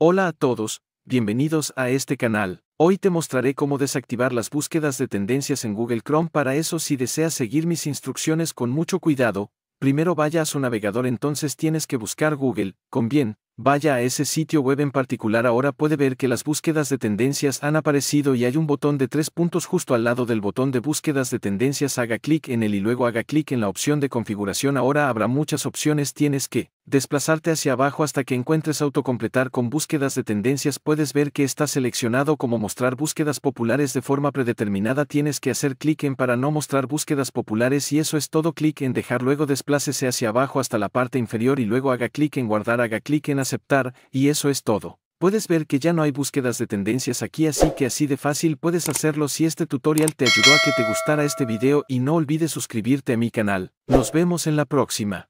Hola a todos, bienvenidos a este canal. Hoy te mostraré cómo desactivar las búsquedas de tendencias en Google Chrome. Para eso si deseas seguir mis instrucciones con mucho cuidado, primero vaya a su navegador entonces tienes que buscar Google, con bien, vaya a ese sitio web en particular ahora puede ver que las búsquedas de tendencias han aparecido y hay un botón de tres puntos justo al lado del botón de búsquedas de tendencias haga clic en él y luego haga clic en la opción de configuración ahora habrá muchas opciones tienes que desplazarte hacia abajo hasta que encuentres autocompletar con búsquedas de tendencias puedes ver que está seleccionado como mostrar búsquedas populares de forma predeterminada tienes que hacer clic en para no mostrar búsquedas populares y eso es todo clic en dejar luego desplácese hacia abajo hasta la parte inferior y luego haga clic en guardar haga clic en aceptar y eso es todo. Puedes ver que ya no hay búsquedas de tendencias aquí así que así de fácil puedes hacerlo si este tutorial te ayudó a que te gustara este video y no olvides suscribirte a mi canal. Nos vemos en la próxima.